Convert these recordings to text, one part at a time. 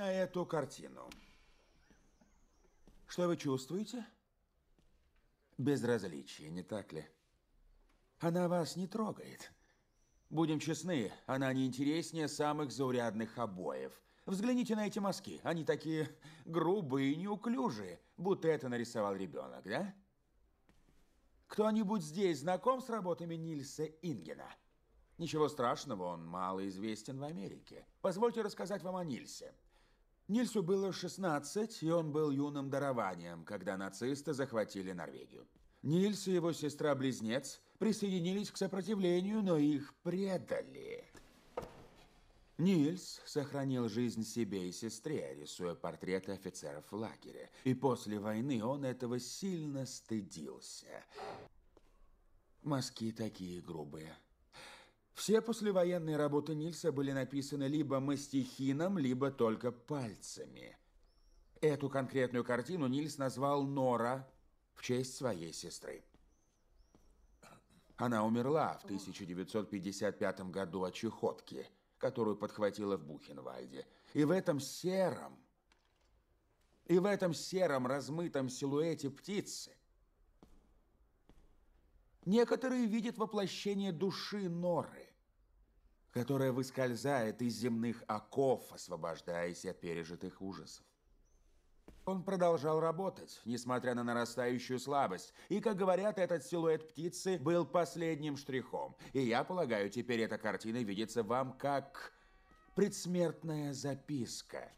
на эту картину. Что вы чувствуете? Безразличие, не так ли? Она вас не трогает. Будем честны, она не интереснее самых заурядных обоев. Взгляните на эти мазки. Они такие грубые и неуклюжие, будто это нарисовал ребенок, да? Кто-нибудь здесь знаком с работами Нильса Ингена? Ничего страшного, он мало известен в Америке. Позвольте рассказать вам о Нильсе. Нильсу было 16, и он был юным дарованием, когда нацисты захватили Норвегию. Нильс и его сестра-близнец присоединились к сопротивлению, но их предали. Нильс сохранил жизнь себе и сестре, рисуя портреты офицеров в лагере. И после войны он этого сильно стыдился. Маски такие грубые. Все послевоенные работы Нильса были написаны либо мастихином, либо только пальцами. Эту конкретную картину Нильс назвал «Нора» в честь своей сестры. Она умерла в 1955 году от чехотки, которую подхватила в Бухенвальде. И в этом сером, и в этом сером размытом силуэте птицы Некоторые видят воплощение души Норы которая выскользает из земных оков, освобождаясь от пережитых ужасов. Он продолжал работать, несмотря на нарастающую слабость, и, как говорят, этот силуэт птицы был последним штрихом, и я полагаю, теперь эта картина видится вам как предсмертная записка.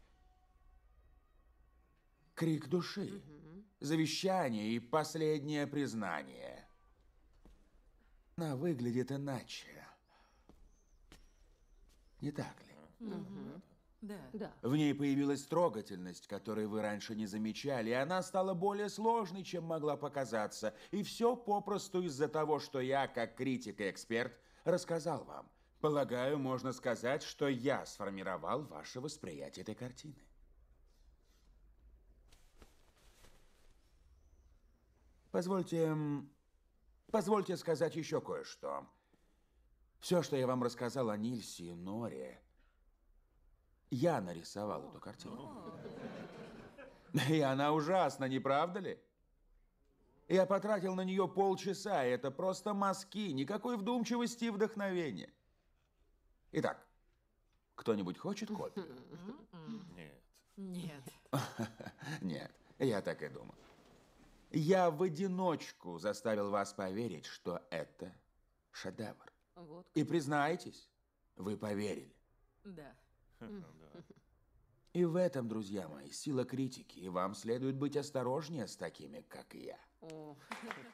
Крик души, завещание и последнее признание. Она выглядит иначе. Не так ли? Угу. Да. да. В ней появилась трогательность, которой вы раньше не замечали, и она стала более сложной, чем могла показаться. И все попросту из-за того, что я, как критик и эксперт, рассказал вам. Полагаю, можно сказать, что я сформировал ваше восприятие этой картины. Позвольте... Позвольте сказать еще кое-что. Все, что я вам рассказал о Нильсе и Норе, я нарисовал эту картину. И она ужасна, не правда ли? Я потратил на нее полчаса, и это просто мазки, никакой вдумчивости и вдохновения. Итак, кто-нибудь хочет копию? Нет. Нет. Нет, я так и думал. Я в одиночку заставил вас поверить, что это шедевр. Вот. И признаетесь, вы поверили. Да. И в этом, друзья мои, сила критики, и вам следует быть осторожнее с такими, как я.